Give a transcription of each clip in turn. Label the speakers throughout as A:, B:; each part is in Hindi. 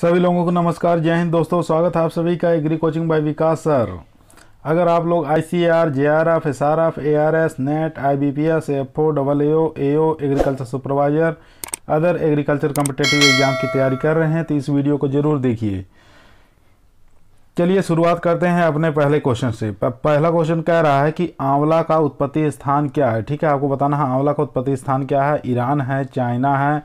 A: सभी लोगों को नमस्कार जय हिंद दोस्तों स्वागत है आप सभी का agri coaching by Vikas sir अगर आप लोग I C R J R F S R F A R S NET I B P S F O double A O A O agriculture supervisor other agriculture competitive exam की तैयारी कर रहे हैं तो इस वीडियो को ज़रूर देखिए चलिए शुरुआत करते हैं अपने पहले क्वेश्चन से पहला क्वेश्चन कह रहा है कि आंवला का उत्पत्ति स्थान क्या है ठीक है आपको बताना है आंवला का उत्पत्ति स्थान क्या है ईरान है चाइना है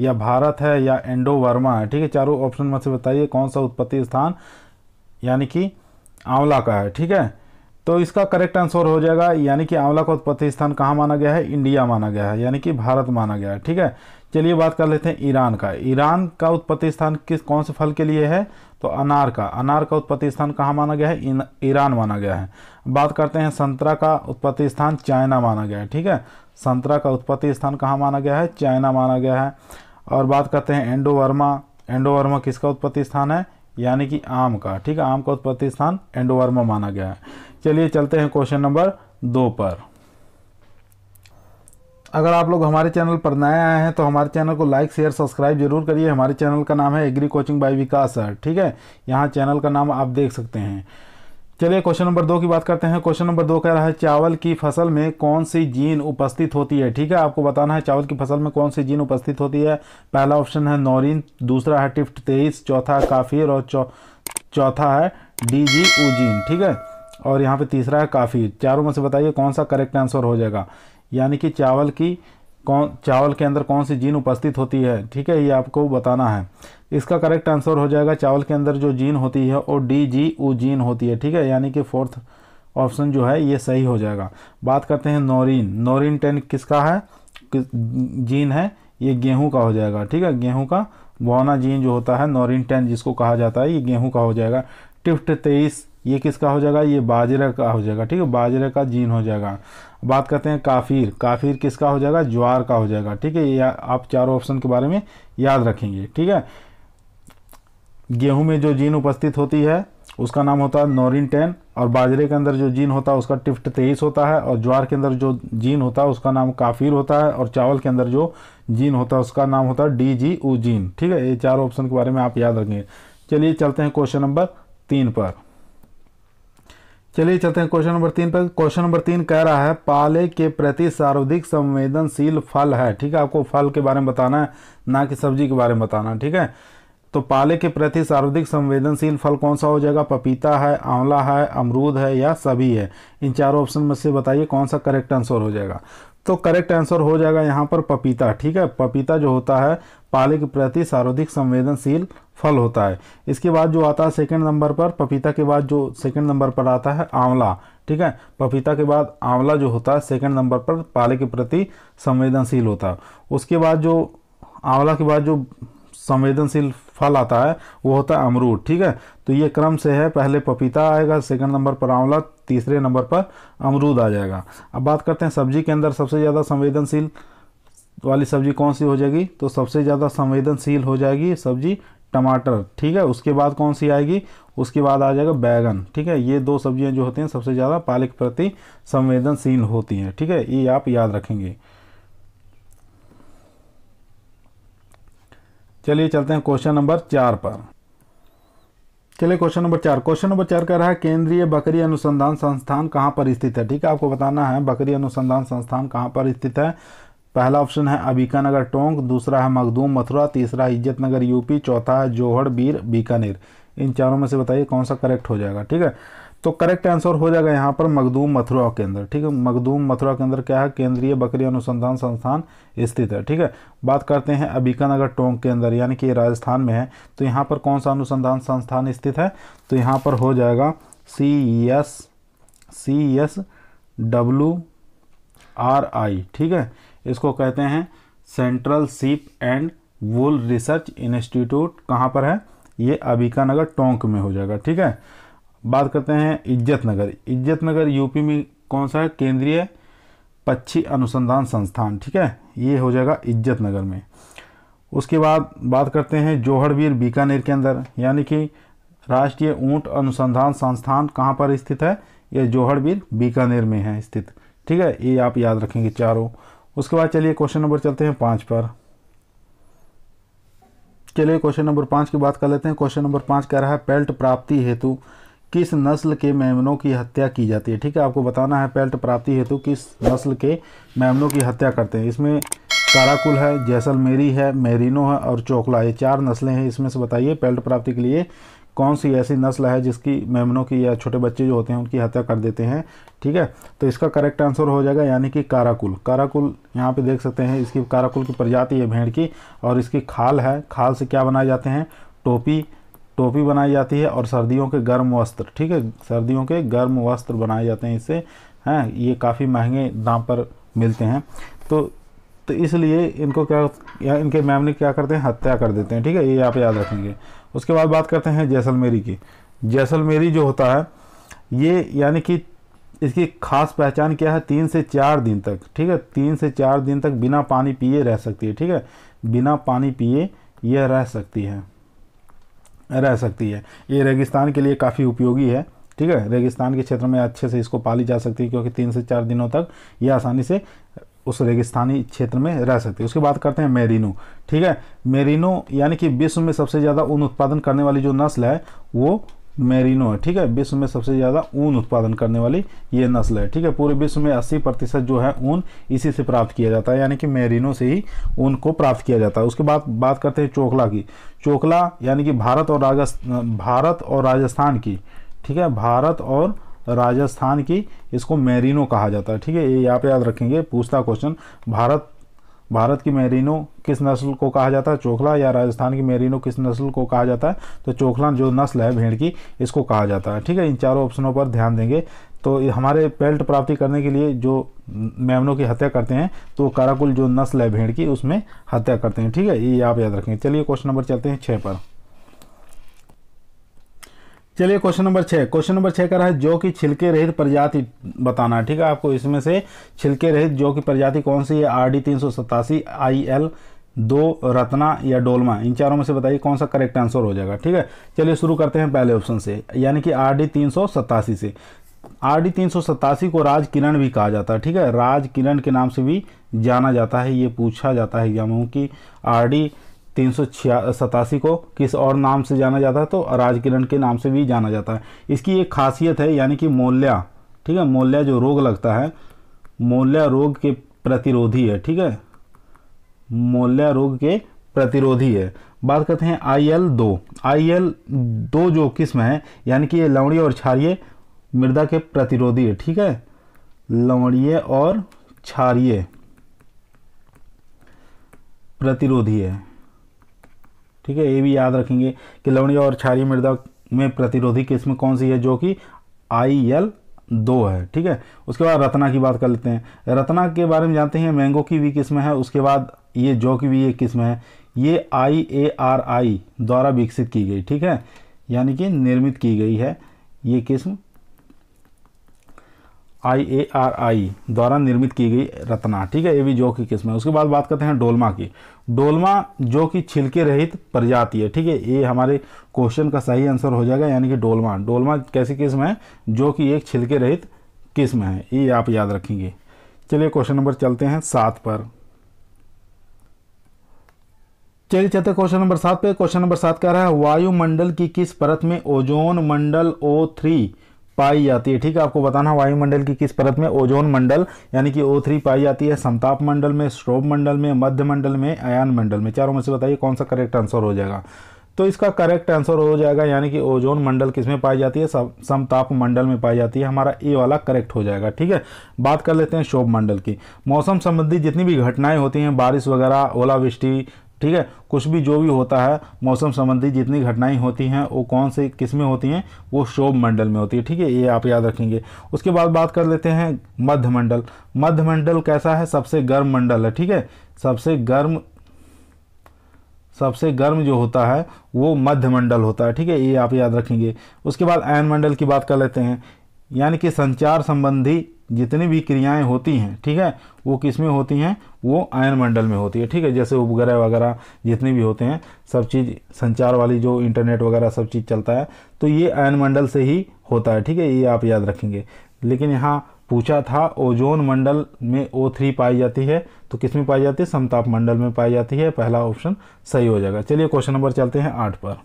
A: या भारत है या एंडो वर्मा है ठीक है चारों ऑप्शन में से बताइए कौन सा उत्पत्ति स्थान यानी कि आंवला का है ठीक है तो इसका करेक्ट आंसर हो जाएगा यानी कि आंवला का उत्पत्ति स्थान कहाँ माना गया है इंडिया माना गया है यानी कि भारत माना गया है ठीक है चलिए बात कर लेते हैं ईरान का ईरान का उत्पत्ति स्थान किस कौन से फल के लिए है तो अनार का अनार का उत्पत्ति स्थान कहाँ माना गया है ईरान माना गया है बात करते हैं संतरा का उत्पत्ति स्थान चाइना माना गया है ठीक है संतरा का उत्पत्ति स्थान कहाँ माना गया है चाइना माना गया है और बात करते हैं एंडोवर्मा एंडोवर्मा किसका उत्पत्ति स्थान है यानी कि आम का ठीक है आम का उत्पत्ति स्थान एंडोवर्मा माना गया है चलिए चलते हैं क्वेश्चन नंबर दो पर अगर आप लोग हमारे चैनल पर नए आए हैं तो हमारे चैनल को लाइक शेयर सब्सक्राइब जरूर करिए हमारे चैनल का नाम है agri coaching by Vikas sir ठीक है यहाँ चैनल का नाम आप देख सकते हैं चलिए क्वेश्चन नंबर दो की बात करते हैं क्वेश्चन नंबर दो कह रहा है चावल की फसल में कौन सी जीन उपस्थित होती है ठीक है आपको बताना है चावल की फसल में कौन सी जीन उपस्थित होती है पहला ऑप्शन है नौरीन दूसरा है टिफ्ट तेईस चौथा काफिर और चौथा है डी जी ऊ जीन ठीक है और यहाँ पे तीसरा है काफिर चारों में से बताइए कौन सा करेक्ट आंसर हो जाएगा यानी कि चावल की कौन चावल के अंदर कौन सी जीन उपस्थित होती है ठीक है ये आपको बताना है इसका करेक्ट आंसर हो जाएगा चावल के अंदर जो जीन होती है वो डी जी ओ जीन होती है ठीक है यानी कि फोर्थ ऑप्शन जो है ये सही हो जाएगा बात करते हैं नोरिन नोरिन टेन किसका है किस जीन है ये गेहूं का हो जाएगा ठीक है गेहूं का बौना जीन जो होता है नोरिन टेन जिसको कहा जाता है ये गेहूँ का हो जाएगा टिफ्ट तेईस ये किसका हो जाएगा ये बाजरे का हो जाएगा ठीक है बाजरे का जीन हो जाएगा बात करते हैं काफिर काफिर किसका हो जाएगा ज्वार का हो जाएगा ठीक है ये आप चारों ऑप्शन के बारे में याद रखेंगे ठीक है गेहूं में जो जीन उपस्थित होती है उसका नाम होता है नोरिन टेन और बाजरे के अंदर जो जीन होता है उसका टिफ्ट तेईस होता है और ज्वार के अंदर जो जीन होता है उसका नाम काफिर होता है और चावल के अंदर जो जीन होता है उसका नाम होता है डी जी ऊ जीन ठीक है ये चारों ऑप्शन के बारे में आप याद रखेंगे चलिए चलते हैं क्वेश्चन नंबर तीन पर चलिए चलते हैं क्वेश्चन नंबर तीन पर क्वेश्चन नंबर तीन कह रहा है पाले के प्रति सर्वाधिक संवेदनशील फल है ठीक है आपको फल के बारे में बताना है ना कि सब्जी के बारे में बताना है ठीक है तो पाले के प्रति सर्वाधिक संवेदनशील फल कौन सा हो जाएगा पपीता है आंवला है अमरूद है या सभी है इन चारों ऑप्शन में से बताइए कौन सा करेक्ट आंसर हो जाएगा तो करेक्ट आंसर हो जाएगा यहाँ पर पपीता ठीक है पपीता जो होता है पाले के प्रति सर्वाधिक संवेदनशील फल होता है इसके बाद जो आता है सेकंड नंबर पर पपीता के बाद जो सेकंड नंबर पर आता है आंवला ठीक है पपीता के बाद आंवला जो होता है सेकंड नंबर पर पाले के प्रति संवेदनशील होता है उसके बाद जो आंवला के बाद जो संवेदनशील फल आता है वो होता है अमरूद ठीक है तो ये क्रम से है पहले पपीता आएगा सेकंड नंबर पर आंवला तीसरे नंबर पर अमरूद आ जाएगा अब बात करते हैं सब्जी के अंदर सबसे ज़्यादा संवेदनशील वाली सब्जी कौन सी हो जाएगी तो सबसे ज़्यादा संवेदनशील हो जाएगी सब्जी टमाटर ठीक है उसके बाद कौन सी आएगी उसके बाद आ जाएगा बैगन ठीक है ये दो सब्जियां जो होती हैं सबसे ज़्यादा पालक प्रति संवेदनशील होती हैं ठीक है ये आप याद रखेंगे चलिए चलते हैं क्वेश्चन नंबर चार पर चलिए क्वेश्चन नंबर चार क्वेश्चन नंबर चार कह रहा है केंद्रीय बकरी अनुसंधान संस्थान कहाँ पर स्थित है ठीक है आपको बताना है बकरी अनुसंधान संस्थान कहाँ पर स्थित है पहला ऑप्शन है नगर टोंक दूसरा है मखदूम मथुरा तीसरा इज्जत नगर यूपी चौथा है जोहड़ बीर बीकानेर इन चारों में से बताइए कौन सा करेक्ट हो जाएगा ठीक है तो करेक्ट आंसर हो जाएगा यहाँ पर मखदूम मथुरा के अंदर ठीक है मखदूम मथुरा के अंदर क्या है केंद्रीय बकरी अनुसंधान संस्थान स्थित है ठीक है बात करते हैं नगर टोंक के अंदर यानी कि राजस्थान में है तो यहाँ पर कौन सा अनुसंधान संस्थान स्थित है तो यहाँ पर हो जाएगा C S C S W R I ठीक है इसको कहते हैं सेंट्रल सीप एंड वुल रिसर्च इंस्टीट्यूट कहाँ पर है ये अबिका नगर टोंक में हो जाएगा ठीक है बात करते हैं इज्जत नगर इज्जत नगर यूपी में कौन सा है केंद्रीय पक्षी अनुसंधान संस्थान ठीक है ये हो जाएगा इज्जत नगर में उसके बाद बात करते हैं जोहरवीर बीकानेर के अंदर यानी कि राष्ट्रीय ऊंट अनुसंधान संस्थान कहाँ पर स्थित है ये जोहरवीर बीकानेर में है स्थित ठीक है ये आप याद रखेंगे चारों उसके बाद चलिए क्वेश्चन नंबर चलते हैं पाँच पर चलिए क्वेश्चन नंबर पाँच की बात कर लेते हैं क्वेश्चन नंबर पाँच कह रहा है पेल्ट प्राप्ति हेतु किस नस्ल के मेमनों की हत्या की जाती है ठीक है आपको बताना है पेल्ट प्राप्ति हेतु किस नस्ल के मेमनों की हत्या करते हैं इसमें काराकुल है जैसलमेरी है मेरिनो है और चोकला ये चार नस्लें हैं इसमें से बताइए पेल्ट प्राप्ति के लिए कौन सी ऐसी नस्ल है जिसकी मेमनों की या छोटे बच्चे जो होते हैं उनकी हत्या कर देते हैं ठीक है तो इसका करेक्ट आंसर हो जाएगा यानी कि काराकुल काराकुल यहाँ पे देख सकते हैं इसकी काराकुल की प्रजाति है भेड़ की और इसकी खाल है खाल से क्या बनाए जाते हैं टोपी टोपी बनाई जाती है और सर्दियों के गर्म वस्त्र ठीक है सर्दियों के गर्म वस्त्र बनाए जाते हैं इससे हैं ये काफ़ी महंगे दाम पर मिलते हैं तो तो इसलिए इनको क्या या इनके मैमने क्या करते हैं हत्या कर देते हैं ठीक है ये आप याद रखेंगे उसके बाद बात करते हैं जैसलमेरी की जैसलमेरी जो होता है ये यानी कि इसकी खास पहचान क्या है तीन से चार दिन तक ठीक है तीन से चार दिन तक बिना पानी पिए रह सकती है ठीक है बिना पानी पिए यह रह सकती है रह सकती है ये रेगिस्तान के लिए काफ़ी उपयोगी है ठीक है रेगिस्तान के क्षेत्र में अच्छे से इसको पाली जा सकती है क्योंकि तीन से चार दिनों तक यह आसानी से उस रेगिस्तानी क्षेत्र में रह सकती है उसके बाद करते हैं मेरिनो ठीक है मेरिनो यानी कि विश्व में सबसे ज़्यादा ऊन उत्पादन करने वाली जो नस्ल है वो मेरिनो है ठीक है विश्व में सबसे ज़्यादा ऊन उत्पादन करने वाली ये नस्ल है ठीक है पूरे विश्व में 80 प्रतिशत जो है ऊन इसी से प्राप्त किया जाता है यानी कि मेरिनो से ही ऊन को प्राप्त किया जाता है उसके बाद बात करते हैं चोकला की चोकला यानी कि भारत और राजस्थान भारत और राजस्थान की ठीक है भारत और राजस्थान की इसको मेरिनो कहा जाता है ठीक है ये यहाँ पे याद रखेंगे पूछता क्वेश्चन भारत भारत की मेरिनो किस नस्ल को कहा जाता है चोखला या राजस्थान की मेरिनो किस नस्ल को कहा जाता है तो चोखला जो नस्ल है भेड़ की इसको कहा जाता है ठीक है इन चारों ऑप्शनों पर ध्यान देंगे तो हमारे पेल्ट प्राप्ति करने के लिए जो मेमनों की हत्या करते हैं तो काराकुल जो नस्ल है भेड़ की उसमें हत्या करते हैं ठीक है ये आप याद रखेंगे चलिए क्वेश्चन नंबर चलते हैं छः पर चलिए क्वेश्चन नंबर छः क्वेश्चन नंबर छः का रहा है जो कि छिलके रहित प्रजाति बताना ठीक है आपको इसमें से छिलके रहित जो की प्रजाति कौन सी है आर डी तीन सौ सतासी आई एल दो रत्ना या डोलमा इन चारों में से बताइए कौन सा करेक्ट आंसर हो जाएगा ठीक है चलिए शुरू करते हैं पहले ऑप्शन से यानी कि आर डी तीन सौ सतासी से आर डी तीन सौ सतासी को राज किरण भी कहा जाता है ठीक है राज किरण के नाम से भी जाना जाता है ये पूछा जाता है एग्जामों की आर डी तीन सतासी को किस और नाम से जाना जाता है तो अराजकिरण के नाम से भी जाना जाता है इसकी एक खासियत है यानी कि मौल्या ठीक है मौल्या जो रोग लगता है मौल्या रोग के प्रतिरोधी है ठीक है मौल्या रोग के प्रतिरोधी है बात करते हैं आई एल दो आई एल दो जो किस्म है यानी कि ये लवणीय और क्षारिय मृदा के प्रतिरोधी है ठीक है लवणीय और क्षारिय प्रतिरोधी है ठीक है ये भी याद रखेंगे कि लवणीय और क्षारीय मृदा में प्रतिरोधी किस्म कौन सी है जो कि आई एल दो है ठीक है उसके बाद रत्ना की बात कर लेते हैं रत्ना के बारे में जानते हैं मैंगो की भी किस्म है उसके बाद ये जो की भी एक किस्म है ये आई ए आर आई द्वारा विकसित की गई ठीक है यानी कि निर्मित की गई है ये किस्म आई ए आर आई द्वारा निर्मित की गई रत्ना ठीक है ये भी जौ की किस्म है उसके बाद बात करते हैं डोलमा की डोलमा जो कि छिलके रहित प्रजाति है ठीक है ये हमारे क्वेश्चन का सही आंसर हो जाएगा यानी कि डोलमा डोलमा कैसी किस्म है जो कि एक छिलके रहित किस्म है ये आप याद रखेंगे चलिए क्वेश्चन नंबर चलते हैं सात पर चलिए चलते क्वेश्चन नंबर सात पे क्वेश्चन नंबर सात कह रहा है वायुमंडल की किस परत में ओजोन मंडल ओ थ्री पाई जाती है ठीक है आपको बताना वायुमंडल की किस परत में ओजोन मंडल यानी कि ओ थ्री पाई जाती है समताप मंडल में स्ट्रोभ मंडल में मध्य मंडल में अयान मंडल में चारों में से बताइए कौन सा करेक्ट आंसर हो जाएगा तो इसका करेक्ट आंसर हो जाएगा यानी कि ओजोन मंडल किस में पाई जाती है समताप मंडल में पाई जाती है हमारा ए वाला करेक्ट हो जाएगा ठीक है बात कर लेते हैं शोभ मंडल की मौसम संबंधी जितनी भी घटनाएं होती हैं बारिश वगैरह ओलावृष्टि ठीक है कुछ भी जो भी होता है मौसम संबंधी जितनी घटनाएं होती हैं वो कौन से किस में होती हैं वो शोभ मंडल में होती है ठीक है ये आप याद रखेंगे उसके बाद बात कर लेते हैं मध्य मंडल मध्य मंडल कैसा है सबसे गर्म मंडल है ठीक है सबसे गर्म सबसे गर्म जो होता है वो मध्य मंडल होता है ठीक है ये आप याद रखेंगे उसके बाद आयन मंडल की बात कर लेते हैं यानी कि संचार संबंधी जितनी भी क्रियाएं होती हैं ठीक है वो किस में होती हैं वो आयन मंडल में होती है ठीक है जैसे उपग्रह वगैरह जितने भी होते हैं सब चीज़ संचार वाली जो इंटरनेट वगैरह सब चीज़ चलता है तो ये आयन मंडल से ही होता है ठीक है ये आप याद रखेंगे लेकिन यहाँ पूछा था ओजोन मंडल में ओ थ्री पाई जाती है तो किस में पाई जाती है समताप मंडल में पाई जाती है पहला ऑप्शन सही हो जाएगा चलिए क्वेश्चन नंबर चलते हैं आठ पर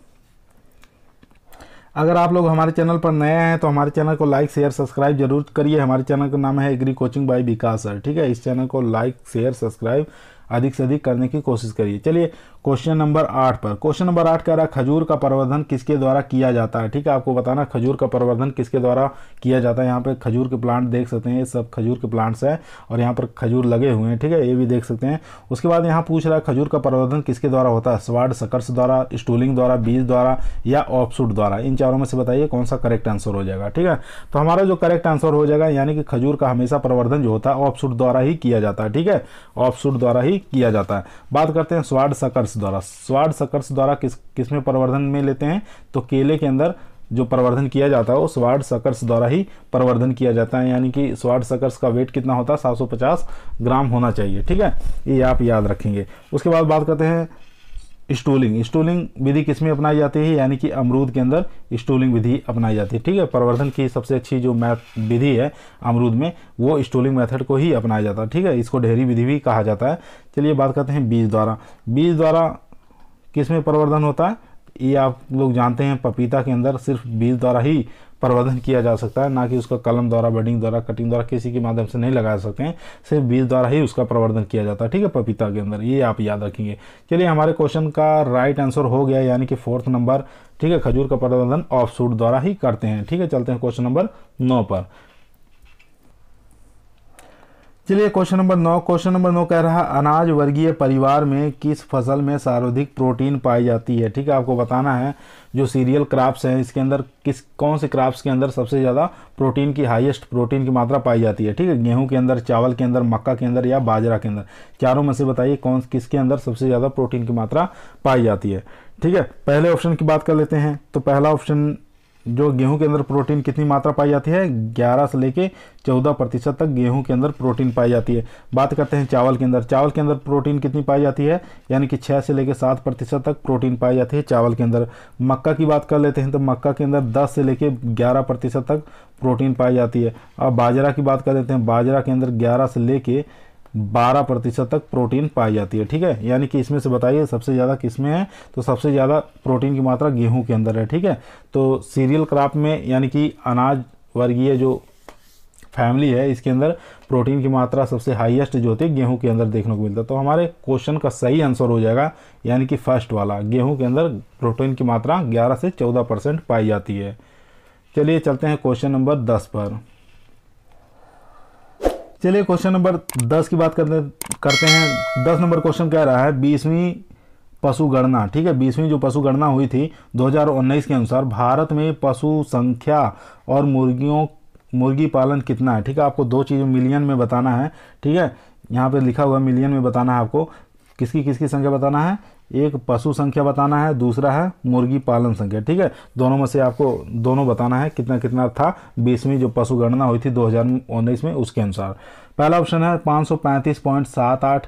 A: अगर आप लोग हमारे चैनल पर नए हैं तो हमारे चैनल को लाइक शेयर सब्सक्राइब जरूर करिए हमारे चैनल का नाम है agri coaching by Vikas sir ठीक है इस चैनल को लाइक शेयर सब्सक्राइब अधिक से अधिक करने की कोशिश करिए चलिए क्वेश्चन नंबर आठ पर क्वेश्चन नंबर आठ कह रहा है खजूर का प्रवर्धन किसके द्वारा किया जाता है ठीक है आपको बताना खजूर का प्रवर्धन किसके द्वारा किया जाता है यहाँ पर खजूर के प्लांट देख सकते हैं ये सब खजूर के प्लांट्स हैं और यहाँ पर खजूर लगे हुए हैं ठीक है ये भी देख सकते हैं उसके बाद यहाँ पूछ रहा है खजूर का प्रवर्धन किसके द्वारा होता है स्वाड सकर्स द्वारा स्टूलिंग द्वारा बीज द्वारा या ऑफसूट द्वारा इन चारों में से बताइए कौन सा करेक्ट आंसर हो जाएगा ठीक है तो हमारा जो करेक्ट आंसर हो जाएगा यानी कि खजूर का हमेशा प्रवर्धन जो होता है ऑफसूट द्वारा ही किया जाता है ठीक है ऑफसूट द्वारा ही किया जाता है बात करते हैं स्वाड सकर्स द्वारा स्वाड सकर्स द्वारा किस किस में प्रवर्धन में लेते हैं तो केले के अंदर जो प्रवर्धन किया जाता है वो स्वाड सकर्स द्वारा ही प्रवर्धन किया जाता है यानी कि स्वाड सकर्स का वेट कितना होता है सात ग्राम होना चाहिए ठीक है ये आप याद रखेंगे उसके बाद बात करते हैं स्टोलिंग स्टोलिंग विधि किसमें अपनाई जाती है यानी कि अमरूद के अंदर स्टोलिंग विधि अपनाई जाती है ठीक है प्रवर्धन की सबसे अच्छी जो मैथ विधि है अमरूद में वो स्टोलिंग मेथड को ही अपनाया जाता है ठीक है इसको ढेरी विधि भी कहा जाता है चलिए बात करते हैं बीज द्वारा बीज द्वारा किसमें प्रवर्धन होता है ये आप लोग जानते हैं पपीता के अंदर सिर्फ बीज द्वारा ही प्रवर्धन किया जा सकता है ना कि उसका कलम द्वारा बडिंग द्वारा कटिंग द्वारा किसी के माध्यम से नहीं लगा सकते हैं सिर्फ बीज द्वारा ही उसका प्रवर्धन किया जाता है ठीक है पपीता के अंदर ये आप याद रखेंगे चलिए हमारे क्वेश्चन का राइट आंसर हो गया यानी कि फोर्थ नंबर ठीक है खजूर का प्रवर्धन ऑफ सूट द्वारा ही करते हैं ठीक है चलते हैं क्वेश्चन नंबर नौ पर चलिए क्वेश्चन नंबर नौ क्वेश्चन नंबर नौ कह रहा अनाज वर्गीय परिवार में किस फसल में सर्वाधिक प्रोटीन पाई जाती है ठीक है आपको बताना है जो सीरियल क्राप्स हैं इसके अंदर किस कौन से क्राप्स के अंदर सबसे ज़्यादा प्रोटीन की हाईएस्ट प्रोटीन की मात्रा पाई जाती है ठीक है गेहूं के अंदर चावल के अंदर मक्का के अंदर या बाजरा के अंदर चारों में से बताइए कौन किसके अंदर सबसे ज़्यादा प्रोटीन की मात्रा पाई जाती है ठीक है पहले ऑप्शन की बात कर लेते हैं तो पहला ऑप्शन जो गेहूं के अंदर प्रोटीन कितनी मात्रा पाई जाती है 11 से लेके 14 प्रतिशत तक गेहूं के अंदर प्रोटीन पाई जाती है बात करते हैं चावल के अंदर चावल के अंदर प्रोटीन कितनी पाई जाती है यानी कि 6 से लेके 7 प्रतिशत तक प्रोटीन पाई जाती है चावल के अंदर मक्का की बात कर लेते हैं तो मक्का के अंदर दस से लेके ग्यारह प्रतिशत तक प्रोटीन पाई जाती है अब बाजरा की बात कर लेते हैं बाजरा के अंदर ग्यारह से लेके बारह प्रतिशत तक प्रोटीन पाई जाती है ठीक है यानी कि इसमें से बताइए सबसे ज़्यादा किस में है तो सबसे ज़्यादा प्रोटीन की मात्रा गेहूं के अंदर है ठीक है तो सीरियल क्राप में यानी कि अनाज वर्गीय जो फैमिली है इसके अंदर प्रोटीन की मात्रा सबसे हाईएस्ट जो होती है गेहूं के अंदर देखने को मिलता है तो हमारे क्वेश्चन का सही आंसर हो जाएगा यानी कि फर्स्ट वाला गेहूं के अंदर प्रोटीन की मात्रा 11 से 14 परसेंट पाई जाती है चलिए चलते हैं क्वेश्चन नंबर 10 पर चलिए क्वेश्चन नंबर दस की बात करते करते हैं दस नंबर क्वेश्चन कह रहा है बीसवीं पशु गणना ठीक है बीसवीं जो पशु गणना हुई थी 2019 के अनुसार भारत में पशु संख्या और मुर्गियों मुर्गी पालन कितना है ठीक है आपको दो चीज़ मिलियन में बताना है ठीक है यहाँ पे लिखा हुआ मिलियन में बताना है आपको किसकी किसकी संख्या बताना है एक पशु संख्या बताना है दूसरा है मुर्गी पालन संख्या ठीक है दोनों में से आपको दोनों बताना है कितना कितना था बीसवीं जो पशु गणना हुई थी 2019 में उसके अनुसार पहला ऑप्शन है पाँच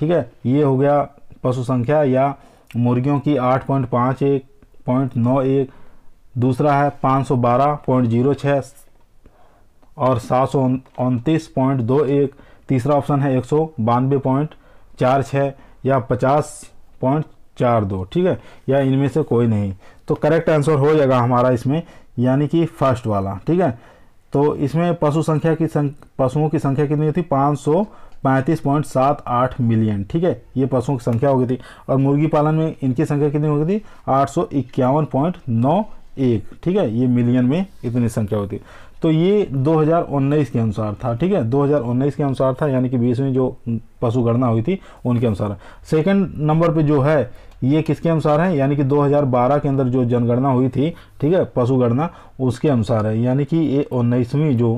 A: ठीक है ये हो गया पशु संख्या या मुर्गियों की एक पॉइंट नौ एक दूसरा है पाँच सौ बारह पॉइंट जीरो छः और सात सौ उनतीस पॉइंट दो एक तीसरा ऑप्शन है एक सौ बानवे पॉइंट चार छः या पचास पॉइंट चार दो ठीक है या इनमें से कोई नहीं तो करेक्ट आंसर हो जाएगा हमारा इसमें यानी कि फर्स्ट वाला ठीक है तो इसमें पशु संख्या की संख पशुओं की संख्या कितनी थी पाँच सौ पैंतीस पॉइंट सात आठ मिलियन ठीक है ये पशुओं की संख्या हो गई थी और मुर्गी पालन में इनकी संख्या कितनी हो गई थी आठ सौ इक्यावन पॉइंट नौ एक ठीक है ये मिलियन में इतनी संख्या होती तो ये 2019 के अनुसार था ठीक है 2019 के अनुसार था यानी कि बीसवीं जो पशु गणना हुई थी उनके अनुसार सेकंड नंबर पे जो है ये किसके अनुसार है यानी कि 2012 के अंदर जो जनगणना हुई थी ठीक है पशु गणना उसके अनुसार है यानी कि ये उन्नीसवीं जो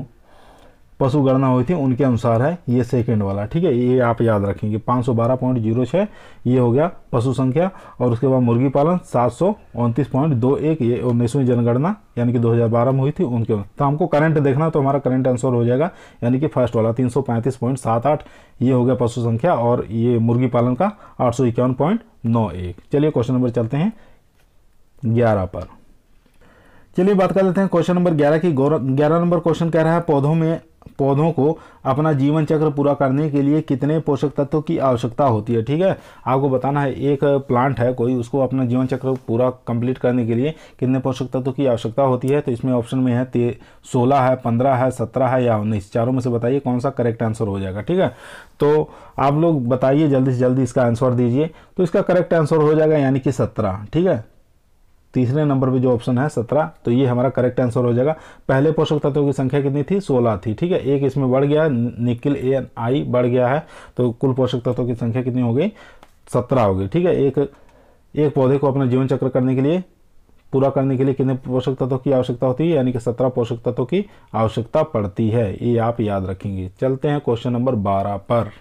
A: पशु गणना हुई थी उनके अनुसार है ये सेकंड वाला ठीक है ये आप याद रखेंगे पाँच सौ बारह पॉइंट जीरो छः ये हो गया पशु संख्या और उसके बाद मुर्गी पालन सात सौ उनतीस पॉइंट दो एक ये उन्नीसवीं जनगणना यानी कि दो हज़ार बारह में हुई थी उनके तो हमको करंट देखना तो हमारा करंट आंसर हो जाएगा यानी कि फर्स्ट वाला तीन सौ पैंतीस पॉइंट सात आठ ये हो गया पशु संख्या और ये मुर्गी पालन का आठ सौ इक्यावन पॉइंट नौ एक चलिए क्वेश्चन नंबर चलते हैं ग्यारह पर चलिए बात कर लेते हैं क्वेश्चन नंबर ग्यारह की ग्यारह नंबर क्वेश्चन कह रहा है पौधों में पौधों को अपना जीवन चक्र पूरा करने के लिए कितने पोषक तत्वों की आवश्यकता होती है ठीक है आपको बताना है एक प्लांट है कोई उसको अपना जीवन चक्र पूरा कंप्लीट करने के लिए कितने पोषक तत्वों की आवश्यकता होती है तो इसमें ऑप्शन में है ते सोलह है पंद्रह है सत्रह है या उन्नीस चारों में से बताइए कौन सा करेक्ट आंसर हो जाएगा ठीक है तो आप लोग बताइए जल्दी से जल्दी इसका आंसर दीजिए तो इसका करेक्ट आंसर हो जाएगा यानी कि सत्रह ठीक है तीसरे नंबर पे जो ऑप्शन है सत्रह तो ये हमारा करेक्ट आंसर हो जाएगा पहले पोषक तत्वों की संख्या कितनी थी सोलह थी ठीक है एक इसमें बढ़ गया निकिल ए आई बढ़ गया है तो कुल पोषक तत्वों की संख्या कितनी हो गई सत्रह हो गई ठीक है एक एक पौधे को अपना जीवन चक्र करने के लिए पूरा करने के लिए कितने पोषक तत्वों की आवश्यकता होती है यानी कि सत्रह पोषक तत्वों की आवश्यकता पड़ती है ये आप याद रखेंगे चलते हैं क्वेश्चन नंबर बारह पर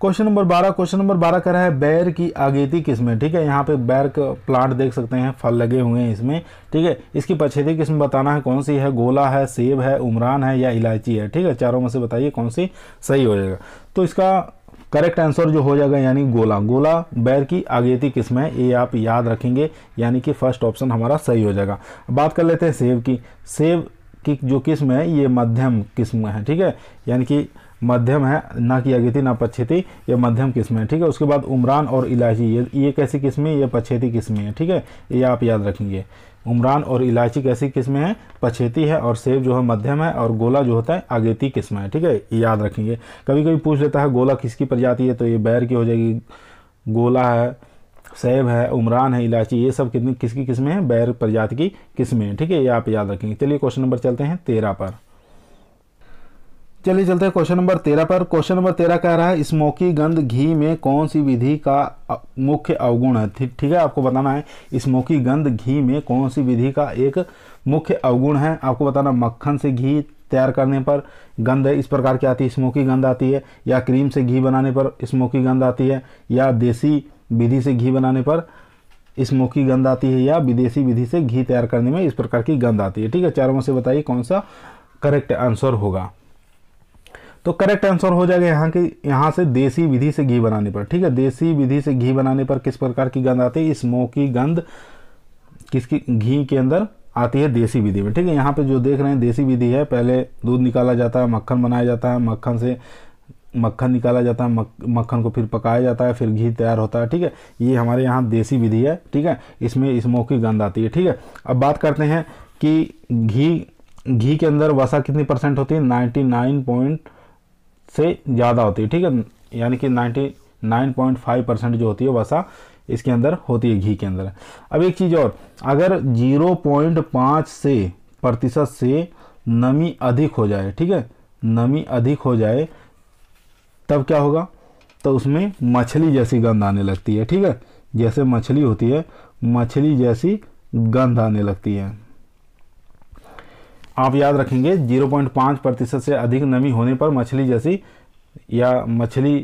A: क्वेश्चन नंबर बारह क्वेश्चन नंबर बारह कह रहा है बैर की आगेती किस्में ठीक है यहाँ पे बैर का प्लांट देख सकते हैं फल लगे हुए हैं इसमें ठीक है इसकी पछेती किस्म बताना है कौन सी है गोला है सेब है उमरान है या इलायची है ठीक है चारों में से बताइए कौन सी सही हो जाएगा तो इसका करेक्ट आंसर जो हो जाएगा यानी गोला गोला बैर की आगेती किस्म है ये आप याद रखेंगे यानी कि फर्स्ट ऑप्शन हमारा सही हो जाएगा बात कर लेते हैं सेब की सेब की जो किस्म है ये मध्यम किस्म है ठीक है यानी कि मध्यम है ना कि अगेती ना पछेती ये मध्यम किस्म है ठीक है उसके बाद उमरान और इलायची ये ये कैसी किस्में ये पछेती किस्में हैं ठीक है ये आप याद रखेंगे उमरान और इलायची कैसी किस्में हैं पछेती है और सेब जो है मध्यम है और गोला जो होता है अगेती किस्म है ठीक है याद रखेंगे कभी कभी पूछ लेता है गोला किसकी प्रजाति है तो ये बैर की हो जाएगी गोला है सेब है उमरान है इलायची ये सब कितनी किसकी किस्में हैं बैर प्रजाति की किस्में हैं ठीक है ये आप याद रखेंगे चलिए क्वेश्चन नंबर चलते हैं तेरह पर चलिए चलते हैं क्वेश्चन नंबर तेरह पर क्वेश्चन नंबर तेरह कह रहा है स्मोकी गंध घी में कौन सी विधि का मुख्य अवगुण है ठीक है आपको बताना है स्मोकी गंध घी में कौन सी विधि का एक मुख्य अवगुण है आपको बताना मक्खन से घी तैयार करने पर गंध इस प्रकार की आती है स्मोकी गंध आती है या क्रीम से घी बनाने पर स्मोकी गंध आती है या देसी विधि से घी बनाने पर स्मोकी गंध आती है या विदेशी विधि से घी तैयार करने में इस प्रकार की गंध आती है ठीक है चारों से बताइए कौन सा करेक्ट आंसर होगा तो करेक्ट आंसर हो जाएगा यहाँ की यहाँ से देसी विधि से घी बनाने पर ठीक है देसी विधि से घी बनाने पर किस प्रकार की गंध आती है स्मोकी गंध किसकी घी के अंदर आती है देसी विधि में ठीक है यहाँ पे जो देख रहे हैं देसी विधि है पहले दूध निकाला जाता है मक्खन बनाया जाता है मक्खन से मक्खन निकाला जाता है मक्खन को फिर पकाया जाता है फिर घी तैयार होता है ठीक है ये हमारे यहाँ देसी विधि है ठीक है इसमें स्मोकी गंध आती है ठीक है अब बात करते हैं कि घी घी के अंदर वसा कितनी परसेंट होती है नाइन्टी नाइन पॉइंट से ज़्यादा होती है ठीक है यानी कि 99.5 परसेंट जो होती है वसा इसके अंदर होती है घी के अंदर अब एक चीज़ और अगर 0.5 से प्रतिशत से नमी अधिक हो जाए ठीक है नमी अधिक हो जाए तब क्या होगा तो उसमें मछली जैसी गंध आने लगती है ठीक है जैसे मछली होती है मछली जैसी गंध आने लगती है आप याद रखेंगे 0.5 प्रतिशत से अधिक नमी होने पर मछली जैसी या मछली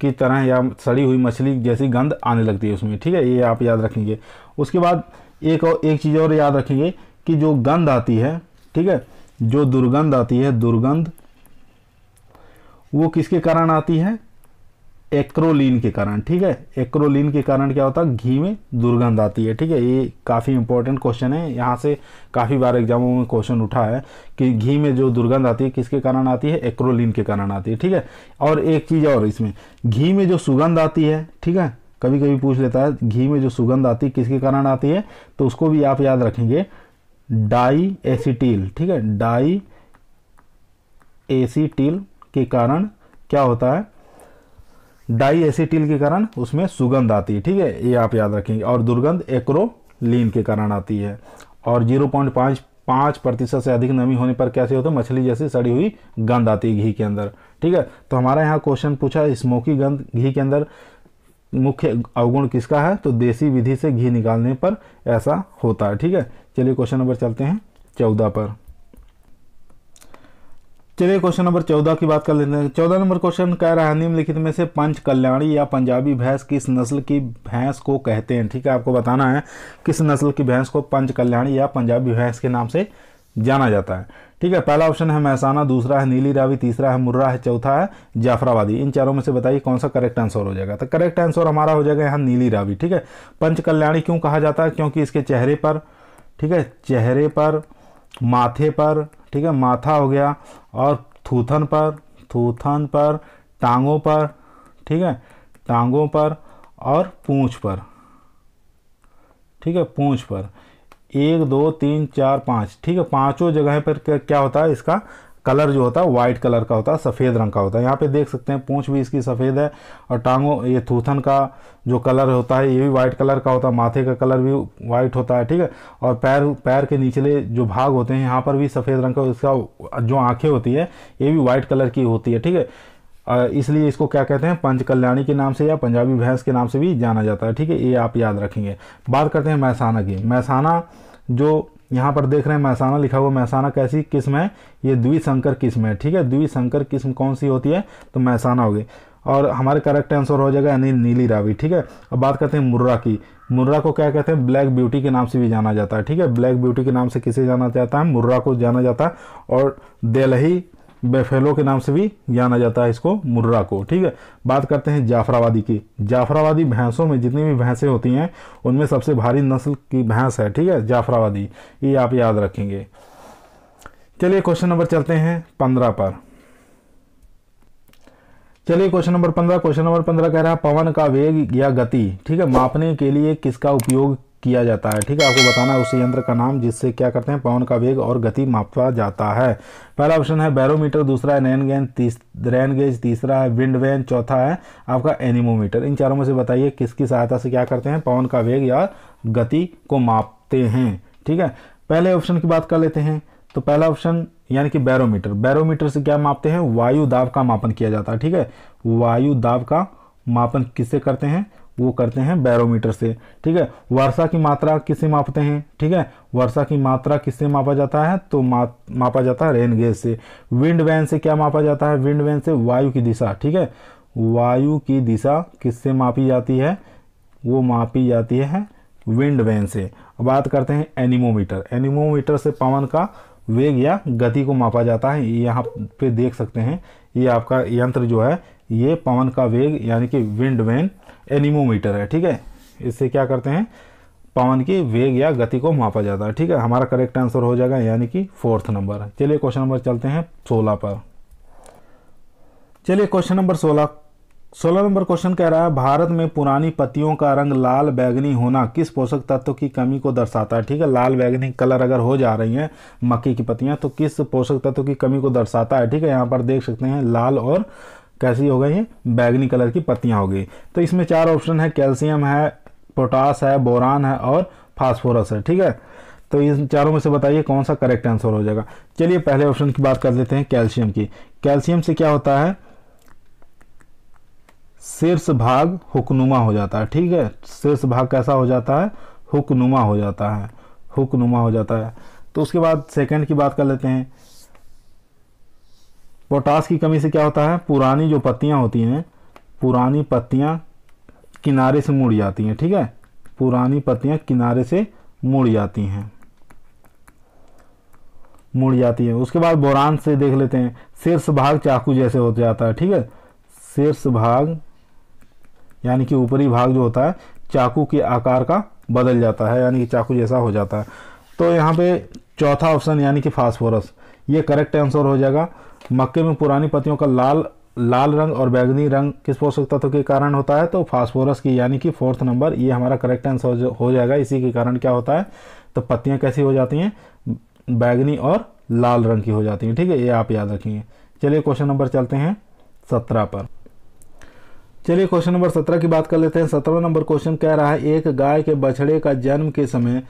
A: की तरह या सड़ी हुई मछली जैसी गंध आने लगती है उसमें ठीक है ये आप याद रखेंगे उसके बाद एक और एक चीज़ और याद रखेंगे कि जो गंध आती है ठीक है जो दुर्गंध आती है दुर्गंध वो किसके कारण आती है एक्रोलिन के कारण ठीक है एक्रोलिन के कारण क्या होता है घी में दुर्गंध आती है ठीक है ये काफ़ी इंपॉर्टेंट क्वेश्चन है यहाँ से काफ़ी बार एग्जामों में क्वेश्चन उठा है कि घी में जो दुर्गंध आती है किसके कारण आती है एक्रोलिन के कारण आती है ठीक है और एक चीज़ और इसमें घी में जो सुगंध आती है ठीक है कभी कभी पूछ लेता है घी में जो सुगंध आती है किसके कारण आती है तो उसको भी आप याद रखेंगे डाई एसीटील ठीक है डाई एसीटील के कारण क्या होता है डाई एसिटिल के कारण उसमें सुगंध आती है ठीक है ये आप याद रखेंगे और दुर्गंध एक्रोलिन के कारण आती है और जीरो पॉइंट पाँच पाँच प्रतिशत से अधिक नमी होने पर कैसे होते है मछली जैसी सड़ी हुई गंध आती है घी के अंदर ठीक है तो हमारा यहाँ क्वेश्चन पूछा स्मोकी गंध घी के अंदर मुख्य अवगुण किसका है तो देसी विधि से घी निकालने पर ऐसा होता है ठीक है चलिए क्वेश्चन नंबर चलते हैं चौदह पर चलिए क्वेश्चन नंबर चौदह की बात कर लेते हैं चौदह नंबर क्वेश्चन कह रहा है निम्नलिखित में से पंच कल्याणी या पंजाबी भैंस किस नस्ल की भैंस को कहते हैं ठीक है आपको बताना है किस नस्ल की भैंस को पंच कल्याणी या पंजाबी भैंस के नाम से जाना जाता है ठीक है पहला ऑप्शन है महसाना दूसरा है नीली रावी तीसरा है मुर्रा है चौथा है जाफराबादी इन चारों में से बताइए कौन सा करेक्ट आंसर हो जाएगा तो करेक्ट आंसर हमारा हो जाएगा यहाँ नीली रावी ठीक है पंच कल्याणी क्यों कहा जाता है क्योंकि इसके चेहरे पर ठीक है चेहरे पर माथे पर ठीक है माथा हो गया और थूथन पर थूथन पर टांगों पर ठीक है टांगों पर और पूछ पर ठीक है पूछ पर एक दो तीन चार पाँच ठीक है पांचों जगह पर क्या होता है इसका कलर जो होता है वाइट कलर का होता है सफ़ेद रंग का होता है यहाँ पे देख सकते हैं पूंछ भी इसकी सफ़ेद है और टांगों ये थूथन का जो कलर होता है ये भी वाइट कलर का होता है माथे का कलर भी वाइट होता है ठीक है और पैर पैर के निचले जो भाग होते हैं यहाँ पर भी सफ़ेद रंग का इसका जो आँखें होती है ये भी वाइट कलर की होती है ठीक है इसलिए इसको क्या कहते हैं पंच कल्याणी के नाम से या पंजाबी भैंस के नाम से भी जाना जाता है ठीक है ये आप याद रखेंगे बात करते हैं मैसाना की मैसाना जो यहाँ पर देख रहे हैं महसाना लिखा हुआ महसाना कैसी किस्म है ये द्विशंकर किस्म है ठीक है द्विशंकर किस्म कौन सी होती है तो महसाना होगी और हमारे करेक्ट आंसर हो जाएगा यानी नीली रावी ठीक है अब बात करते हैं मुर्रा की मुर्रा को क्या कहते हैं ब्लैक ब्यूटी के नाम से भी जाना जाता है ठीक है ब्लैक ब्यूटी के नाम से किसे जाना जाता है मुर्रा को जाना जाता है और देलही बेफेलो के नाम से भी जाना जाता है इसको मुर्रा को ठीक है बात करते हैं जाफराबादी की जाफराबादी भैंसों में जितनी भी भैंसें होती हैं उनमें सबसे भारी नस्ल की भैंस है ठीक है जाफराबादी ये आप याद रखेंगे चलिए क्वेश्चन नंबर चलते हैं पंद्रह पर चलिए क्वेश्चन नंबर पंद्रह क्वेश्चन नंबर पंद्रह कह रहा है पवन का वेग या गति ठीक है मापने के लिए किसका उपयोग किया जाता है ठीक है आपको बताना है उस यंत्र का नाम जिससे क्या करते हैं पवन का वेग और गति मापा जाता है पहला ऑप्शन है बैरोमीटर दूसरा है रैन तीस रैन गेज तीसरा है विंड वैन चौथा है आपका एनिमोमीटर इन चारों में से बताइए किसकी सहायता से क्या करते हैं पवन का वेग या गति को मापते हैं ठीक है पहले ऑप्शन की बात कर लेते हैं तो पहला ऑप्शन यानी कि बैरोमीटर बैरोमीटर से क्या मापते हैं वायु दाब का मापन किया जाता है ठीक है वायु दाब का मापन किससे करते हैं वो करते हैं बैरोमीटर से ठीक है वर्षा की मात्रा किससे मापते हैं ठीक है वर्षा की मात्रा किससे मापा जाता है तो मा, मापा जाता है रेन गेज से विंड वैन से क्या मापा जाता है विंड वैन से वायु की दिशा ठीक है वायु की दिशा किससे मापी जाती है वो मापी जाती है विंड वैन से बात करते हैं एनिमोमीटर एनिमोमीटर से पवन का वेग या गति को मापा जाता है यहाँ पे देख सकते हैं ये आपका यंत्र जो है ये पवन का वेग यानी कि विंड वेन एनिमोमीटर है ठीक है इससे क्या करते हैं पवन की वेग या गति को मापा जाता है ठीक है हमारा करेक्ट आंसर हो जाएगा यानी कि फोर्थ नंबर चलिए क्वेश्चन नंबर चलते हैं सोलह पर चलिए क्वेश्चन नंबर सोलह सोलह नंबर क्वेश्चन कह रहा है भारत में पुरानी पत्तियों का रंग लाल बैगनी होना किस पोषक तत्व की कमी को दर्शाता है ठीक है लाल बैगनी कलर अगर हो जा रही है मक्की की पत्तियां तो किस पोषक तत्व की कमी को दर्शाता है ठीक है यहाँ पर देख सकते हैं लाल और कैसी हो गई बैगनी कलर की पत्तियां हो गई तो इसमें चार ऑप्शन है कैल्शियम है पोटास है बोरान है और फास्फोरस है ठीक है तो इन चारों में से बताइए कौन सा करेक्ट आंसर हो जाएगा चलिए पहले ऑप्शन की बात कर लेते हैं कैल्शियम की कैल्शियम से क्या होता है शीर्ष भाग हुक्नुमा हो जाता है ठीक है शीर्ष भाग कैसा हो जाता है हुक्नुमा हो जाता है हुक्नुमा हो जाता है तो उसके बाद सेकंड की बात कर लेते हैं पोटास की कमी से क्या होता है पुरानी जो पत्तियाँ होती हैं पुरानी पत्तियाँ किनारे से मुड़ जाती हैं ठीक है पुरानी पत्तियाँ किनारे से मुड़ जाती हैं मुड़ जाती है उसके बाद बोरान से देख लेते हैं शीर्ष भाग चाकू जैसे हो जाता है ठीक है शीर्ष भाग यानी कि ऊपरी भाग जो होता है चाकू के आकार का बदल जाता है यानी कि चाकू जैसा हो जाता है तो यहाँ पे चौथा ऑप्शन यानी कि फास्फोरस ये करेक्ट आंसर हो जाएगा मक्के में पुरानी पत्तियों का लाल लाल रंग और बैगनी रंग किस पोषक तत्व के कारण होता है तो फास्फोरस की यानी कि फोर्थ नंबर ये हमारा करेक्ट आंसर हो जाएगा इसी के कारण क्या होता है तो पत्तियाँ कैसी हो जाती हैं बैगनी और लाल रंग की हो जाती हैं ठीक है ये आप याद रखेंगे चलिए क्वेश्चन नंबर चलते हैं सत्रह पर चलिए क्वेश्चन नंबर सत्रह की बात कर लेते हैं सत्रह नंबर क्वेश्चन कह रहा है एक गाय के बछड़े का जन्म के समय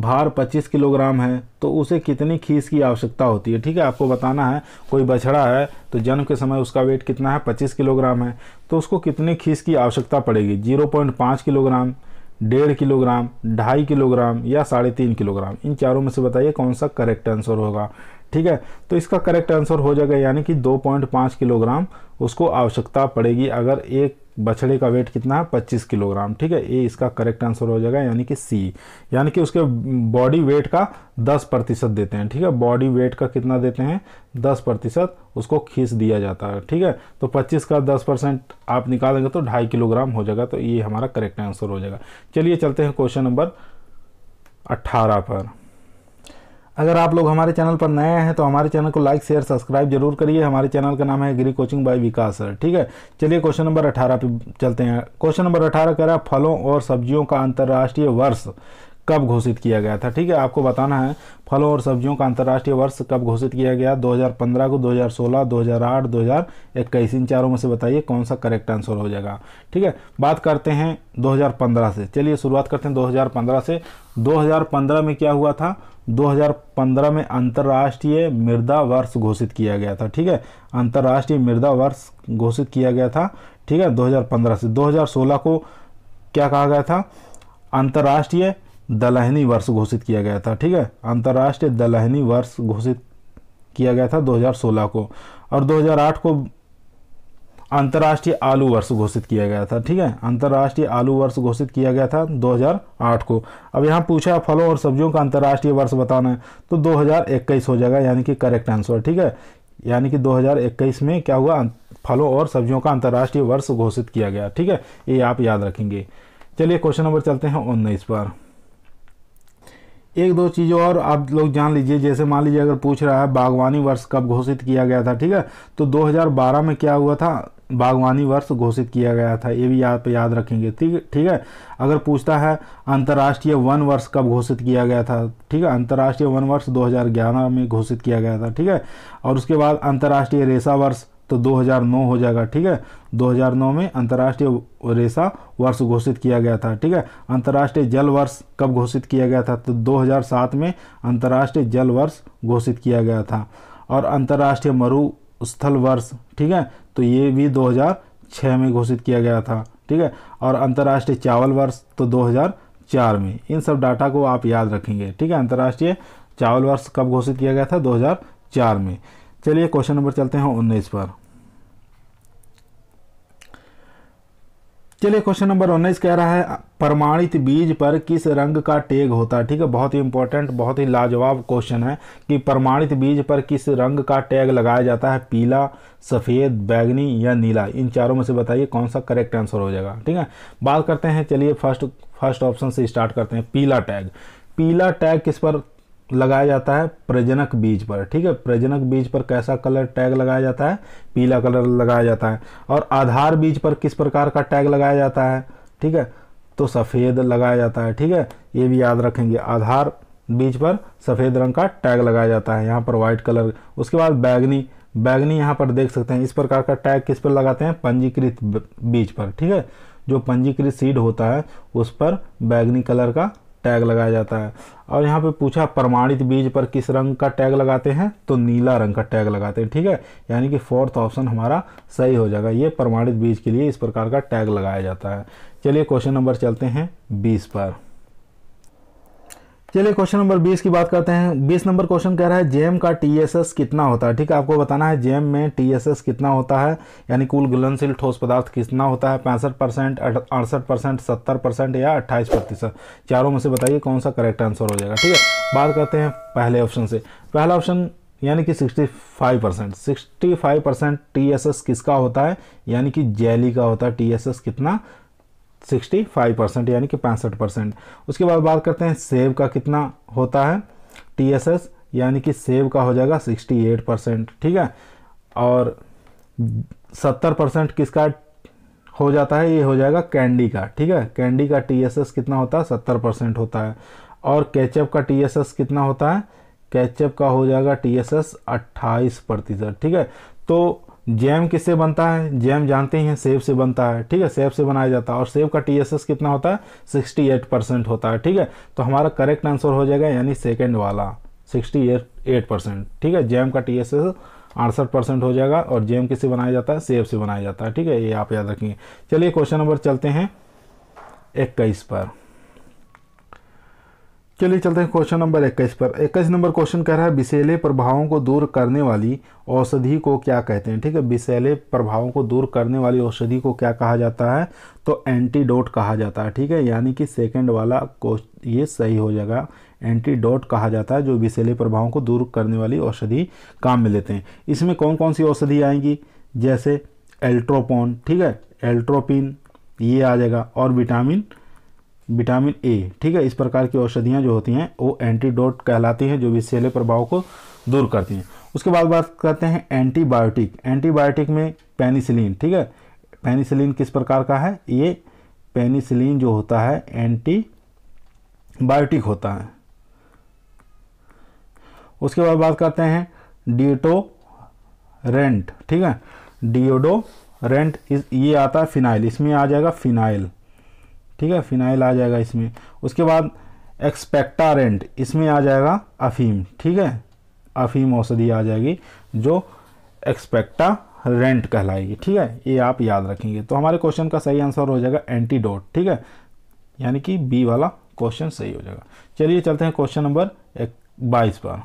A: भार 25 किलोग्राम है तो उसे कितनी खीस की आवश्यकता होती है ठीक है आपको बताना है कोई बछड़ा है तो जन्म के समय उसका वेट कितना है 25 किलोग्राम है तो उसको कितनी खीस की आवश्यकता पड़ेगी 0.5 किलोग्राम डेढ़ किलोग्राम ढाई किलोग्राम या साढ़े तीन किलोग्राम इन चारों में से बताइए कौन सा करेक्ट आंसर होगा ठीक है तो इसका करेक्ट आंसर हो जाएगा यानी कि 2.5 किलोग्राम उसको आवश्यकता पड़ेगी अगर एक बछड़े का वेट कितना है पच्चीस किलोग्राम ठीक है ये इसका करेक्ट आंसर हो जाएगा यानी कि सी यानी कि उसके बॉडी वेट का दस प्रतिशत देते हैं ठीक है बॉडी वेट का कितना देते हैं दस प्रतिशत उसको खींच दिया जाता है ठीक है तो पच्चीस का दस परसेंट आप निकालेंगे तो ढाई किलोग्राम हो जाएगा तो ये हमारा करेक्ट आंसर हो जाएगा चलिए चलते हैं क्वेश्चन नंबर अट्ठारह पर अगर आप लोग हमारे चैनल पर नए हैं तो हमारे चैनल को लाइक शेयर सब्सक्राइब जरूर करिए हमारे चैनल का नाम है गिरी कोचिंग बाय विकास सर ठीक है चलिए क्वेश्चन नंबर अठारह पे चलते हैं क्वेश्चन नंबर 18 कह रहा है फलों और सब्जियों का अंतर्राष्ट्रीय वर्ष कब घोषित किया गया था ठीक है आपको बताना है फलों और सब्जियों का अंतर्राष्ट्रीय वर्ष कब घोषित किया गया 2015 को 2016 2008 2021 इन चारों में से बताइए कौन सा करेक्ट आंसर हो जाएगा ठीक है बात करते हैं 2015 से चलिए शुरुआत करते हैं 2015 से 2015 में क्या हुआ था 2015 में अंतर्राष्ट्रीय मृदा वर्ष घोषित किया गया था ठीक है अंतर्राष्ट्रीय मृदा वर्ष घोषित किया गया था ठीक है दो से दो को क्या कहा गया था अंतर्राष्ट्रीय दलहनी वर्ष घोषित किया गया था ठीक है अंतर्राष्ट्रीय दलहनी वर्ष घोषित किया गया था 2016 को और 2008 को अंतर्राष्ट्रीय आलू वर्ष घोषित किया गया था ठीक है अंतर्राष्ट्रीय आलू वर्ष घोषित किया गया था 2008 को अब यहाँ पूछा है फलों और सब्जियों का अंतर्राष्ट्रीय वर्ष बताना है तो 2021 हो जाएगा यानी कि करेक्ट आंसर ठीक है यानी कि 2021 में क्या हुआ अं-, फलों और सब्जियों का अंतर्राष्ट्रीय वर्ष घोषित किया गया ठीक है ये आप याद रखेंगे चलिए क्वेश्चन नंबर चलते हैं उन्नीस पर एक दो चीज़ और आप लोग जान लीजिए जैसे मान लीजिए अगर पूछ रहा है बागवानी वर्ष कब घोषित किया गया था ठीक है तो 2012 में क्या हुआ था बागवानी वर्ष घोषित किया गया था ये भी पर याद रखेंगे ठीक ठीक है अगर पूछता है अंतर्राष्ट्रीय वन वर्ष कब घोषित किया गया था ठीक है अंतर्राष्ट्रीय वन वर्ष 2011 में घोषित किया गया था ठीक है और उसके बाद अंतर्राष्ट्रीय रेसा वर्ष तो 2009 हो जाएगा ठीक है 2009 में अंतर्राष्ट्रीय रेसा वर्ष घोषित किया गया था ठीक है अंतर्राष्ट्रीय जल वर्ष कब घोषित किया गया था तो 2007 में अंतर्राष्ट्रीय जल वर्ष घोषित किया गया था और अंतर्राष्ट्रीय मरुस्थल वर्ष ठीक है तो ये भी 2006 में घोषित किया गया था ठीक है और अंतर्राष्ट्रीय चावल वर्ष तो दो में इन सब डाटा को आप याद रखेंगे ठीक है अंतर्राष्ट्रीय चावल वर्ष कब घोषित किया गया था दो में चलिए क्वेश्चन नंबर चलते हैं उन्नीस पर चलिए क्वेश्चन नंबर उन्नीस कह रहा है प्रमाणित बीज पर किस रंग का टैग होता है ठीक है बहुत ही इंपॉर्टेंट बहुत ही लाजवाब क्वेश्चन है कि प्रमाणित बीज पर किस रंग का टैग लगाया जाता है पीला सफ़ेद बैगनी या नीला इन चारों में से बताइए कौन सा करेक्ट आंसर हो जाएगा ठीक है बात करते हैं चलिए फर्स्ट फर्स्ट ऑप्शन से स्टार्ट करते हैं पीला टैग पीला टैग किस पर लगाया जाता है प्रजनक बीज पर ठीक है प्रजनक बीज पर कैसा कलर टैग लगाया जाता है पीला कलर लगाया जाता है और आधार बीज पर किस प्रकार का टैग लगाया जाता है ठीक है तो सफ़ेद लगाया जाता है ठीक है ये भी याद रखेंगे आधार बीज पर सफ़ेद रंग का टैग लगाया जाता है यहाँ पर वाइट कलर उसके बाद बैगनी बैगनी यहाँ पर देख सकते हैं इस प्रकार का टैग किस पर लगाते हैं पंजीकृत बीज पर ठीक है जो पंजीकृत सीड होता है उस पर बैगनी कलर का टैग लगाया जाता है और यहाँ पे पूछा प्रमाणित बीज पर किस रंग का टैग लगाते हैं तो नीला रंग का टैग लगाते हैं ठीक है यानी कि फोर्थ ऑप्शन हमारा सही हो जाएगा ये प्रमाणित बीज के लिए इस प्रकार का टैग लगाया जाता है चलिए क्वेश्चन नंबर चलते हैं बीस पर चलिए क्वेश्चन नंबर बीस की बात करते हैं बीस नंबर क्वेश्चन कह रहा है जेएम का टीएसएस कितना होता है ठीक है आपको बताना है जेएम में टीएसएस कितना होता है यानी कुल गुलनशील ठोस पदार्थ कितना होता है पैंसठ परसेंट अड़सठ परसेंट सत्तर परसेंट या अट्ठाईस प्रतिशत चारों में से बताइए कौन सा करेक्ट आंसर हो जाएगा ठीक है बात करते हैं पहले ऑप्शन से पहला ऑप्शन यानी कि 65 percent sixty five percent T किसका होता है यानी कि जैली का होता है टी कितना सिक्सटी फाइव परसेंट यानी कि पैंसठ परसेंट उसके बाद बात करते हैं सेब का कितना होता है टी एस एस यानी कि सेब का हो जाएगा सिक्सटी एट परसेंट ठीक है और सत्तर परसेंट किसका हो जाता है ये हो जाएगा कैंडी का ठीक है कैंडी का टी एस एस कितना होता है सत्तर परसेंट होता है और कैचअप का टी एस एस कितना होता है कैचअप का हो जाएगा टी एस एस अट्ठाईस प्रतिशत ठीक है तो जैम किससे बनता है जैम जानते हैं सेब से बनता है ठीक है सेब से बनाया जाता है और सेब का टीएसएस कितना होता है 68 परसेंट होता है ठीक है तो हमारा करेक्ट आंसर हो जाएगा यानी सेकेंड वाला 68 परसेंट ठीक है जैम का टी एस एस अड़सठ परसेंट हो जाएगा और जैम किससे बनाया जाता है सेब से बनाया जाता है ठीक है ये आप याद रखेंगे चलिए क्वेश्चन नंबर चलते हैं इक्कीस पर चलिए चलते हैं क्वेश्चन नंबर इक्कीस पर इक्कीस नंबर क्वेश्चन कह रहा है बिसेले प्रभावों को दूर करने वाली औषधि को क्या कहते हैं ठीक है बिसेले प्रभावों को दूर करने वाली औषधि को क्या कहा जाता है तो एंटीडोट कहा जाता है ठीक है यानी कि सेकंड वाला ये सही हो जाएगा एंटीडोट कहा जाता है जो बिसेले प्रभावों को दूर करने वाली औषधि काम में लेते हैं इसमें कौन कौन सी औषधि आएंगी जैसे एल्ट्रोपोन ठीक है एल्ट्रोपिन ये आ जाएगा और विटामिन विटामिन ए ठीक है इस प्रकार की औषधियाँ जो होती हैं वो एंटीडोट कहलाती हैं जो विषैले प्रभाव को दूर करती हैं उसके बाद बात करते हैं एंटीबायोटिक एंटीबायोटिक में पेनिसिलिन ठीक है पेनिसिलिन किस प्रकार का है ये पेनिसिलिन जो होता है एंटी बायोटिक होता है उसके बाद बात करते हैं डियोटो रेंट ठीक है डिओडो रेंट इस ये आता है फिनाइल इसमें आ जाएगा फिनाइल ठीक है फिनाइल आ जाएगा इसमें उसके बाद एक्सपेक्टारेंट इसमें आ जाएगा अफीम ठीक है अफीम औषधि आ जाएगी जो एक्सपेक्टा रेंट कहलाएगी ठीक है ये आप याद रखेंगे तो हमारे क्वेश्चन का सही आंसर हो जाएगा एंटीडोट ठीक है यानी कि बी वाला क्वेश्चन सही हो जाएगा चलिए चलते हैं क्वेश्चन नंबर एक बाईस पर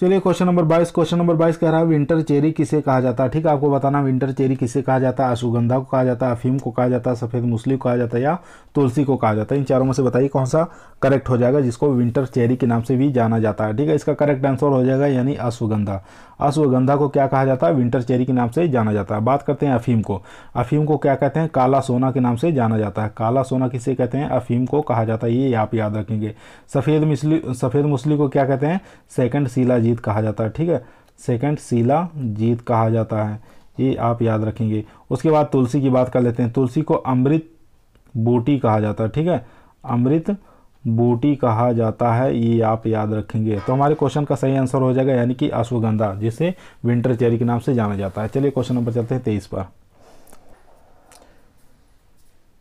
A: चलिए क्वेश्चन नंबर बाईस क्वेश्चन नंबर बाईस कह रहा है विंटर चेरी किसे कहा जाता है ठीक है आपको बताना विंटर चेरी किसे कहा जाता है अश्वगंधा को कहा जाता है अफीम को कहा जाता है सफ़ेद मुस्लिम को कहा जाता है या तुलसी को कहा जाता है इन चारों में से बताइए कौन सा करेक्ट हो जाएगा जिसको विंटर चेरी के नाम से भी जाना जाता है ठीक है इसका करेक्ट आंसर हो जाएगा यानी अश्वगंधा अश्वगंधा को क्या कहा जाता है विंटर चेरी के नाम से जाना जाता है बात करते हैं अफीम को अफीम को क्या कहते हैं काला सोना के नाम से जाना जाता है काला सोना किसे कहते हैं अफीम को कहा जाता है ये आप याद रखेंगे सफ़ेद मिसली सफ़ेद मुस्लि को क्या कहते हैं सेकंड सीला जीत कहा जाता है ठीक है सेकंड शिला जीत कहा जाता है ये आप याद रखेंगे उसके बाद तुलसी की बात कर लेते हैं तुलसी को अमृत बूटी कहा जाता है ठीक है अमृत बूटी कहा जाता है ये आप याद रखेंगे तो हमारे क्वेश्चन का सही आंसर हो जाएगा यानी कि अश्वगंधा जिसे विंटर चेरी के नाम से जाना जाता है चलिए क्वेश्चन नंबर चलते हैं तेईस पर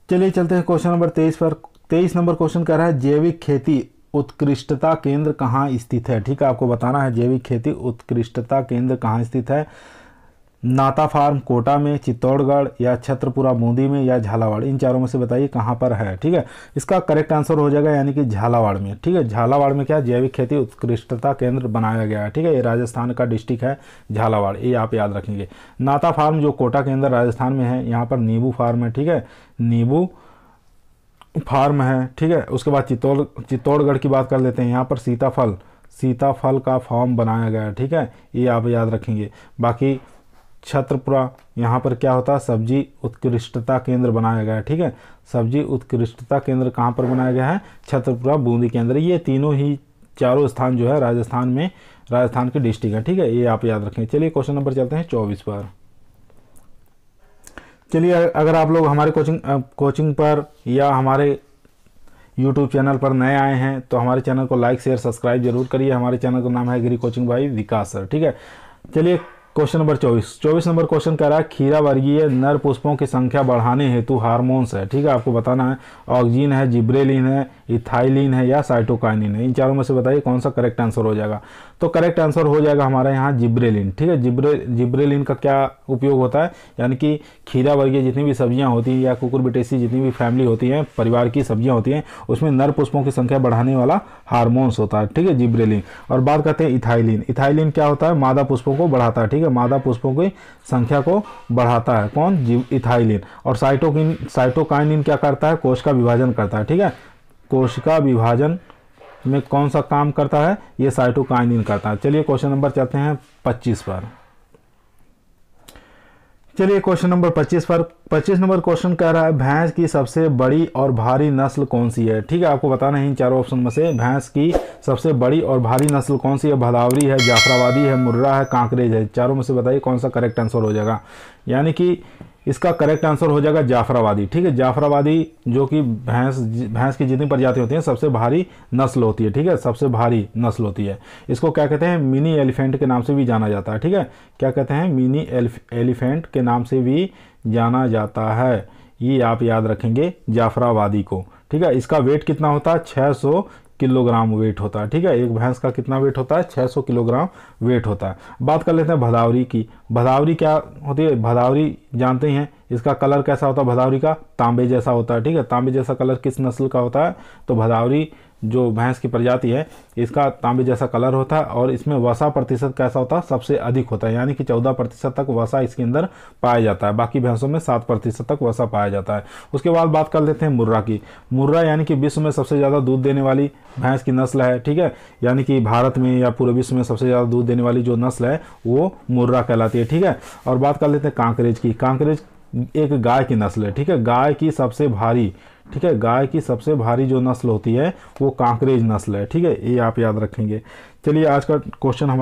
A: चलिए चलते हैं क्वेश्चन नंबर तेईस पर तेईस नंबर क्वेश्चन कह रहा है जैविक खेती उत्कृष्टता केंद्र कहाँ स्थित है ठीक है आपको बताना है जैविक खेती उत्कृष्टता केंद्र कहाँ स्थित है नाता फार्म कोटा में चित्तौड़गढ़ या छत्रपुरा बूंदी में या झालावाड़ इन चारों में से बताइए कहाँ पर है ठीक है इसका करेक्ट आंसर हो जाएगा यानी कि झालावाड़ में ठीक है झालावाड़ में क्या जैविक खेती उत्कृष्टता केंद्र बनाया गया है ठीक है ये राजस्थान का डिस्ट्रिक्ट है झालावाड़ ये आप याद रखेंगे नाता फार्म जो कोटा के अंदर राजस्थान में है यहाँ पर नींबू फार्म है ठीक है नींबू फार्म है ठीक है उसके बाद चित्तौड़ चित्तौड़गढ़ की बात कर लेते हैं यहाँ पर सीताफल सीताफल का फॉर्म बनाया गया है ठीक है ये आप याद रखेंगे बाकी छत्रपुरा यहाँ पर क्या होता है सब्जी उत्कृष्टता केंद्र बनाया गया है ठीक है सब्जी उत्कृष्टता केंद्र कहाँ पर बनाया गया है छत्रपुरा बूंदी के अंदर ये तीनों ही चारों स्थान जो है राजस्थान में राजस्थान के डिस्ट्रिक्ट है ठीक है ये आप याद रखें चलिए क्वेश्चन नंबर चलते हैं चौबीस पर चलिए अगर आप लोग हमारे कोचिंग कोचिंग पर या हमारे यूट्यूब चैनल पर नए आए हैं तो हमारे चैनल को लाइक शेयर सब्सक्राइब जरूर करिए हमारे चैनल का नाम है गिरी कोचिंग भाई विकास सर ठीक है चलिए क्वेश्चन नंबर चौबीस चौबीस नंबर क्वेश्चन कह रहा है खीरा वर्गीय नर पुष्पों की संख्या बढ़ाने हेतु हार्मोन्स है ठीक है आपको बताना है ऑक्जीन है जिब्रेलिन है इथाइलिन है या साइटोकाइनिन है इन चारों में से बताइए कौन सा करेक्ट आंसर हो जाएगा तो करेक्ट आंसर हो जाएगा हमारा यहाँ जिब्रेलिन ठीक है जिब्रे जिब्रेलिन का क्या उपयोग होता है यानी कि खीरा वर्गीय जितनी भी सब्जियाँ होती हैं या कुकुर बिटेसी जितनी भी फैमिली होती हैं परिवार की सब्जियाँ होती हैं उसमें नर पुष्पों की संख्या बढ़ाने वाला हारमोन्स होता है ठीक है जिब्रेलिन और बात करते हैं इथाइलिन इथाइलिन क्या होता है मादा पुष्पों को बढ़ाता है ठीक है मादा पुष्पों की संख्या को बढ़ाता है कौन इथाइलिन और साइटोकिन साइटोकाइनिन क्या करता है कोष का विभाजन करता है ठीक है कोशिका विभाजन में कौन सा काम करता है ये साइटोकाइनिन करता है चलिए क्वेश्चन नंबर चलते हैं पच्चीस पर चलिए क्वेश्चन नंबर पच्चीस पर पच्चीस नंबर क्वेश्चन कह रहा है भैंस की सबसे बड़ी और भारी नस्ल कौन सी है ठीक है आपको बताना है इन चारों ऑप्शन में से भैंस की सबसे बड़ी और भारी नस्ल कौन सी है भदावरी है जाफराबादी है मुर्रा है कांकरेज है चारों में से बताइए कौन सा करेक्ट आंसर हो जाएगा यानी कि इसका करेक्ट आंसर हो जाएगा जाफराबादी ठीक है जाफराबादी जो कि भैंस भैंस की जितनी प्रजाति होती है सबसे भारी नस्ल होती है ठीक है सबसे भारी नस्ल होती है इसको क्या कहते हैं मिनी एलिफेंट के नाम से भी जाना जाता है ठीक है क्या कहते हैं मिनी एलिफेंट के नाम से भी जाना जाता है ये आप याद रखेंगे जाफराबादी को ठीक है इसका वेट कितना होता है छः किलोग्राम वेट होता है ठीक है एक भैंस का कितना वेट होता है 600 किलोग्राम वेट होता है बात कर लेते हैं भदावरी की भदावरी क्या होती है भदावरी जानते हैं इसका कलर कैसा होता है भदावरी का तांबे जैसा होता है ठीक है तांबे जैसा कलर किस नस्ल का होता है तो भदावरी जो भैंस की प्रजाति है इसका तांबे जैसा कलर होता है और इसमें वसा प्रतिशत कैसा होता है सबसे अधिक होता है यानी कि चौदह प्रतिशत तक वसा इसके अंदर पाया जाता है बाकी भैंसों में सात प्रतिशत तक वसा पाया जाता है उसके बाद बात कर लेते हैं मुर्रा की मुर्रा यानी कि विश्व में सबसे ज़्यादा दूध देने वाली भैंस की नस्ल है ठीक है यानी कि भारत में या पूरे विश्व में सबसे ज़्यादा दूध देने वाली जो नस्ल है वो मुर्रा कहलाती है ठीक है और बात कर लेते हैं कांकरेज की कांकरेज एक गाय की नस्ल है ठीक है गाय की सबसे भारी ठीक है गाय की सबसे भारी जो नस्ल होती है वो कांकरेज नस्ल है ठीक है ये आप याद रखेंगे चलिए आज का क्वेश्चन हमारा